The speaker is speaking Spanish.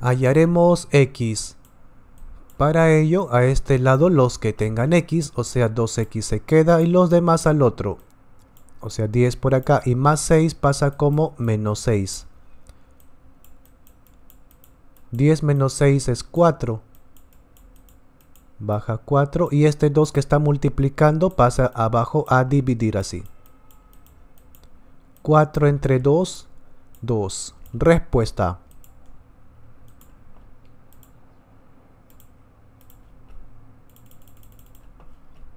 hallaremos x. Para ello, a este lado los que tengan x, o sea 2x se queda y los demás al otro. O sea 10 por acá y más 6 pasa como menos 6. 10 menos 6 es 4. Baja 4 y este 2 que está multiplicando pasa abajo a dividir así. 4 entre 2, 2. Respuesta.